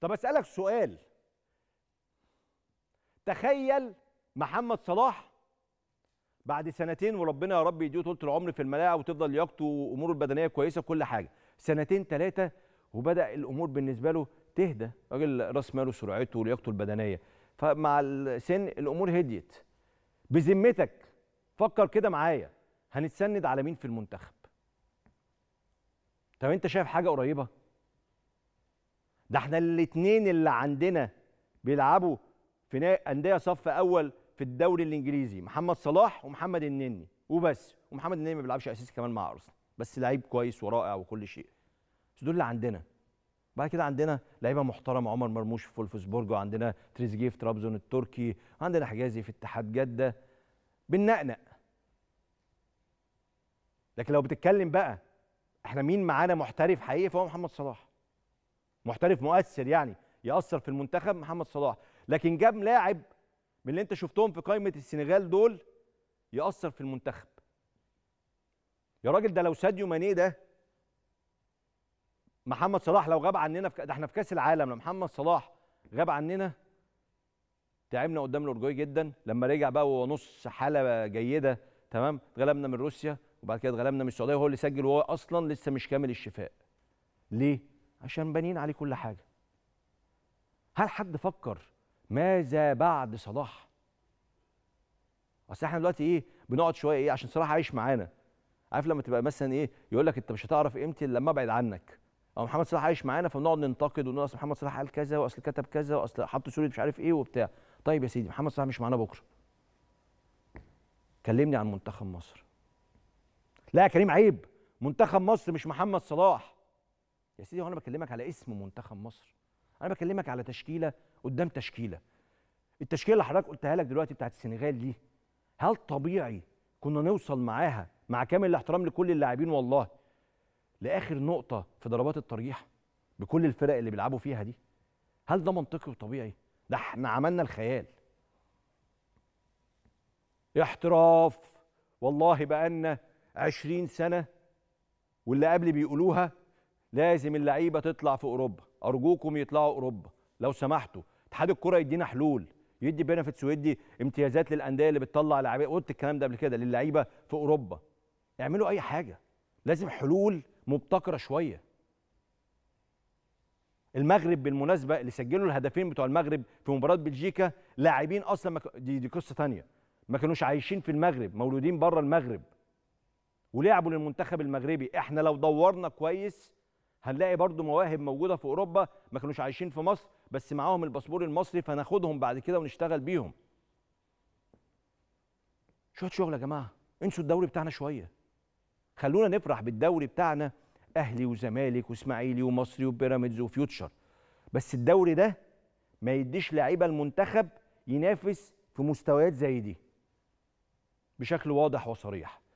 طب اسالك سؤال تخيل محمد صلاح بعد سنتين وربنا يا رب يديه طول العمر في الملاعب وتفضل لياقته واموره البدنيه كويسه وكل حاجه سنتين ثلاثه وبدا الامور بالنسبه له تهدى راجل راس ماله سرعته ولياقته البدنيه فمع السن الامور هديت بذمتك فكر كده معايا هنتسند على مين في المنتخب طب انت شايف حاجه قريبه ده احنا الاثنين اللي عندنا بيلعبوا في انديه صف اول في الدوري الانجليزي محمد صلاح ومحمد النني وبس ومحمد النني ما بيلعبش اساسي كمان مع ارسنال بس لعيب كويس ورائع وكل شيء بس دول اللي عندنا بعد كده عندنا لعيبه محترمه عمر مرموش في فولفسبورج وعندنا تريزيجيه في ترابزون التركي عندنا حجازي في اتحاد جده بننقنق لكن لو بتتكلم بقى احنا مين معانا محترف حقيقي فهو محمد صلاح محترف مؤثر يعني ياثر في المنتخب محمد صلاح لكن جاب لاعب من اللي انت شفتهم في قائمه السنغال دول ياثر في المنتخب يا راجل ده لو ساديو ماني ده محمد صلاح لو غاب عننا في ده احنا في كاس العالم لو محمد صلاح غاب عننا تعبنا قدام الاورجواي جدا لما رجع بقى وهو نص حاله جيده تمام اتغلبنا من روسيا وبعد كده اتغلبنا من السعوديه وهو اللي سجل وهو اصلا لسه مش كامل الشفاء ليه عشان بنين عليه كل حاجه هل حد فكر ماذا بعد صلاح اصل احنا دلوقتي ايه بنقعد شويه ايه عشان صلاح عايش معانا عارف لما تبقى مثلا ايه يقول لك انت مش هتعرف قيمتي الا لما ابعد عنك او محمد صلاح عايش معانا فبنقعد ننتقد ونقول اصل محمد صلاح قال كذا واصل كتب كذا واصل حط سوري مش عارف ايه وبتاع طيب يا سيدي محمد صلاح مش معانا بكره كلمني عن منتخب مصر لا يا كريم عيب منتخب مصر مش محمد صلاح يا سيدي وانا بكلمك على اسم منتخب مصر انا بكلمك على تشكيله قدام تشكيله التشكيله اللي حضرتك قلتها لك دلوقتي بتاعت السنغال دي هل طبيعي كنا نوصل معاها مع كامل الاحترام لكل اللاعبين والله لاخر نقطه في ضربات الترجيح بكل الفرق اللي بيلعبوا فيها دي هل ده منطقي وطبيعي ده احنا عملنا الخيال احتراف والله بقالنا 20 سنه واللي قبل بيقولوها لازم اللعيبه تطلع في اوروبا ارجوكم يطلعوا اوروبا لو سمحتوا اتحاد الكره يدينا حلول يدي بنفيتس ويدي امتيازات للانديه اللي بتطلع لعيبه قلت الكلام ده قبل كده للعيبه في اوروبا اعملوا اي حاجه لازم حلول مبتكره شويه المغرب بالمناسبه اللي سجلوا الهدفين بتوع المغرب في مباراه بلجيكا لاعبين اصلا ك... دي, دي قصه ثانيه ما كانوش عايشين في المغرب مولودين بره المغرب ولعبوا للمنتخب المغربي احنا لو دورنا كويس هنلاقي برضو مواهب موجوده في اوروبا ما كانوش عايشين في مصر بس معاهم الباسبور المصري فناخدهم بعد كده ونشتغل بيهم شويه شغل يا جماعه انسوا الدوري بتاعنا شويه خلونا نفرح بالدوري بتاعنا اهلي وزمالك واسماعيلي ومصري وبيراميدز وفيوتشر بس الدوري ده ما يديش لعيبه المنتخب ينافس في مستويات زي دي بشكل واضح وصريح